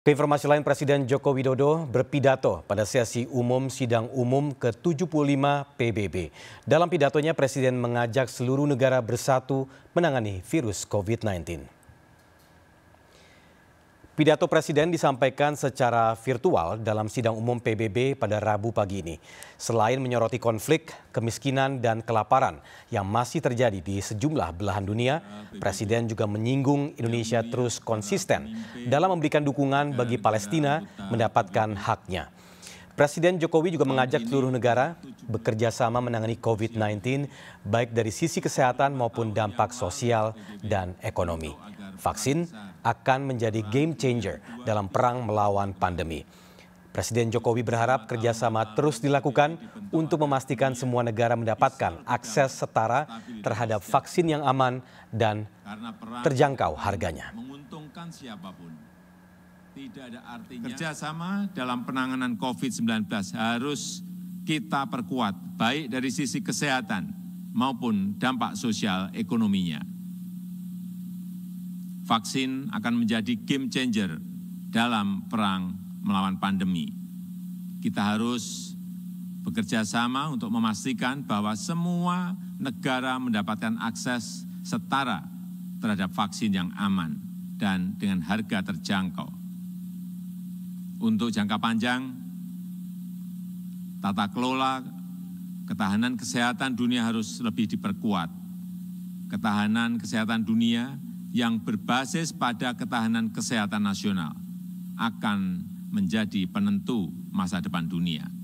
Informasi lain Presiden Joko Widodo berpidato pada sesi umum sidang umum ke-75 PBB. Dalam pidatonya Presiden mengajak seluruh negara bersatu menangani virus COVID-19. Pidato Presiden disampaikan secara virtual dalam sidang umum PBB pada Rabu pagi ini. Selain menyoroti konflik, kemiskinan, dan kelaparan yang masih terjadi di sejumlah belahan dunia, Presiden juga menyinggung Indonesia terus konsisten dalam memberikan dukungan bagi Palestina mendapatkan haknya. Presiden Jokowi juga mengajak seluruh negara bekerja sama menangani COVID-19 baik dari sisi kesehatan maupun dampak sosial dan ekonomi vaksin akan menjadi game changer dalam perang melawan pandemi. Presiden Jokowi berharap kerjasama terus dilakukan untuk memastikan semua negara mendapatkan akses setara terhadap vaksin yang aman dan terjangkau harganya. Kerjasama dalam penanganan COVID-19 harus kita perkuat, baik dari sisi kesehatan maupun dampak sosial ekonominya vaksin akan menjadi game changer dalam perang melawan pandemi. Kita harus bekerja sama untuk memastikan bahwa semua negara mendapatkan akses setara terhadap vaksin yang aman dan dengan harga terjangkau. Untuk jangka panjang, tata kelola ketahanan kesehatan dunia harus lebih diperkuat. Ketahanan kesehatan dunia yang berbasis pada ketahanan kesehatan nasional akan menjadi penentu masa depan dunia.